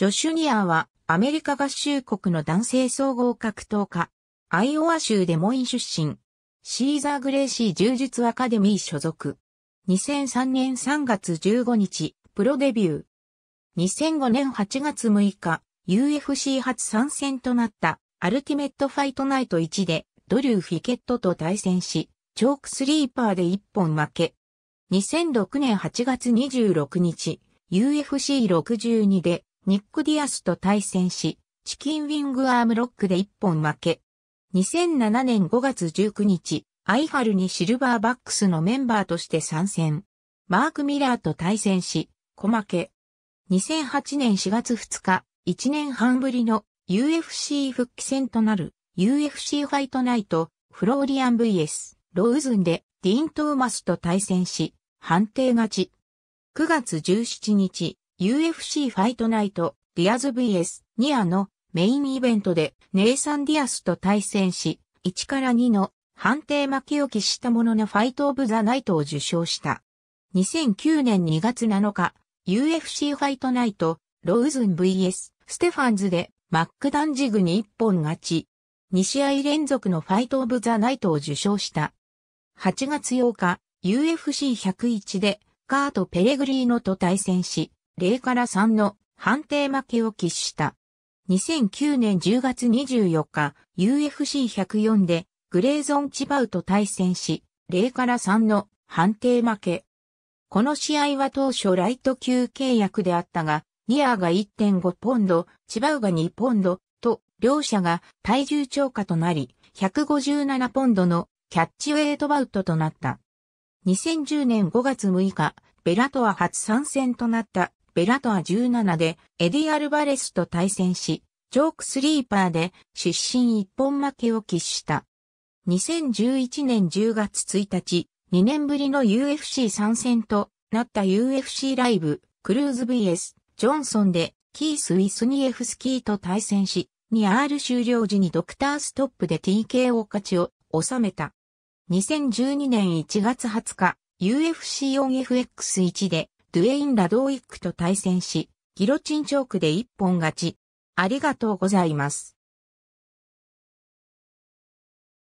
ジョシュニアはアメリカ合衆国の男性総合格闘家。アイオワ州デモイン出身。シーザー・グレイシー柔術アカデミー所属。2003年3月15日、プロデビュー。2005年8月6日、UFC 初参戦となったアルティメットファイトナイト1でドリュー・フィケットと対戦し、チョークスリーパーで1本負け。2006年8月26日、UFC62 でニック・ディアスと対戦し、チキンウィングアームロックで1本負け。2007年5月19日、アイハルにシルバーバックスのメンバーとして参戦。マーク・ミラーと対戦し、小負け。2008年4月2日、1年半ぶりの UFC 復帰戦となる UFC ファイトナイト、フローリアン VS、ローズンでディーン・トーマスと対戦し、判定勝ち。9月17日、UFC ファイトナイト、ディアズ VS、ニアのメインイベントでネイサン・ディアスと対戦し、1から2の判定負けを喫したもののファイト・オブ・ザ・ナイトを受賞した。2009年2月7日、UFC ファイトナイト、ローズン VS、ステファンズでマックダンジグに1本勝ち。2試合連続のファイト・オブ・ザ・ナイトを受賞した。8月8日、UFC101 でカート・ペレグリーノと対戦し、0から3の判定負けを喫した。2009年10月24日、UFC104 でグレーゾン・チバウと対戦し、0から3の判定負け。この試合は当初ライト級契約であったが、ニアが1.5ポンド、チバウが2ポンド、と、両者が体重超過となり、157ポンドのキャッチウェイトバウトとなった。2010年5月6日、ベラトア初参戦となったベラトア17でエディ・アルバレスと対戦し、ジョークスリーパーで出身一本負けを喫した。2011年10月1日、2年ぶりの UFC 参戦となった UFC ライブ、クルーズ VS、ジョンソンでキース・ウィスニエフスキーと対戦し、2R 終了時にドクターストップで TKO 勝ちを収めた。2012年1月20日、UFC4FX1 でドゥエイン・ラドウィックと対戦し、ギロチンチョークで一本勝ち。ありがとうございます。